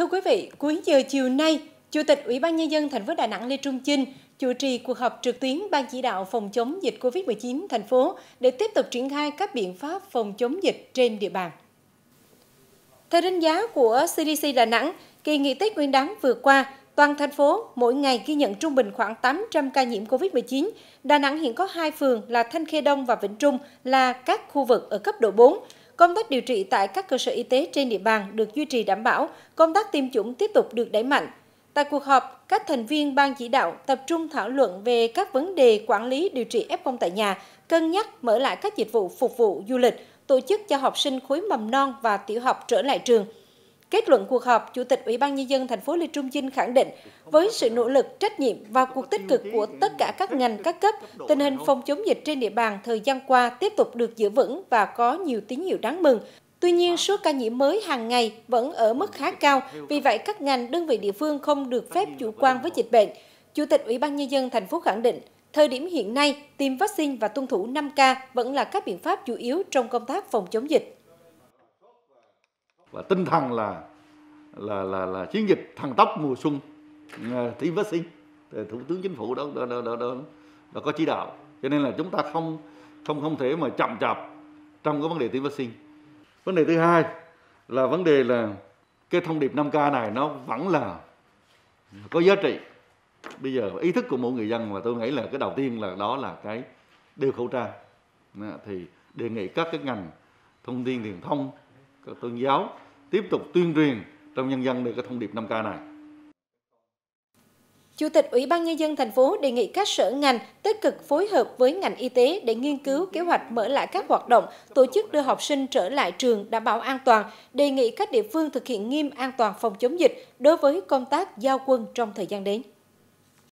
Thưa quý vị, cuối giờ chiều nay, Chủ tịch Ủy ban Nhân dân thành phố Đà Nẵng Lê Trung Chinh chủ trì cuộc họp trực tuyến Ban chỉ đạo phòng chống dịch COVID-19 thành phố để tiếp tục triển khai các biện pháp phòng chống dịch trên địa bàn. Theo đánh giá của CDC Đà Nẵng, kỳ nghỉ Tết Nguyên đán vừa qua, toàn thành phố mỗi ngày ghi nhận trung bình khoảng 800 ca nhiễm COVID-19. Đà Nẵng hiện có hai phường là Thanh Khê Đông và Vĩnh Trung là các khu vực ở cấp độ 4, Công tác điều trị tại các cơ sở y tế trên địa bàn được duy trì đảm bảo, công tác tiêm chủng tiếp tục được đẩy mạnh. Tại cuộc họp, các thành viên ban chỉ đạo tập trung thảo luận về các vấn đề quản lý điều trị F0 tại nhà, cân nhắc mở lại các dịch vụ phục vụ du lịch, tổ chức cho học sinh khối mầm non và tiểu học trở lại trường – Kết luận cuộc họp, Chủ tịch Ủy ban Nhân dân thành phố Lê Trung Chinh khẳng định, với sự nỗ lực, trách nhiệm và cuộc tích cực của tất cả các ngành, các cấp, tình hình phòng chống dịch trên địa bàn thời gian qua tiếp tục được giữ vững và có nhiều tín hiệu đáng mừng. Tuy nhiên, số ca nhiễm mới hàng ngày vẫn ở mức khá cao, vì vậy các ngành, đơn vị địa phương không được phép chủ quan với dịch bệnh. Chủ tịch Ủy ban Nhân dân thành phố khẳng định, thời điểm hiện nay, tiêm vaccine và tuân thủ 5K vẫn là các biện pháp chủ yếu trong công tác phòng chống dịch và tinh thần là là là là chiến dịch thần tốc mùa xuân ờ, tiêm vaccine thủ tướng chính phủ đó đó, đó, đó, đó, đó có chỉ đạo cho nên là chúng ta không không không thể mà chậm chạp trong cái vấn đề tiêm vaccine vấn đề thứ hai là vấn đề là cái thông điệp 5K này nó vẫn là có giá trị bây giờ ý thức của mỗi người dân và tôi nghĩ là cái đầu tiên là đó là cái đeo khẩu trang thì đề nghị các cái ngành thông tin truyền thông các tôn giáo tiếp tục tuyên truyền trong nhân dân được cái thông điệp 5K này. Chủ tịch Ủy ban Nhân dân thành phố đề nghị các sở ngành tích cực phối hợp với ngành y tế để nghiên cứu kế hoạch mở lại các hoạt động, tổ chức đưa học sinh trở lại trường đảm bảo an toàn, đề nghị các địa phương thực hiện nghiêm an toàn phòng chống dịch đối với công tác giao quân trong thời gian đến.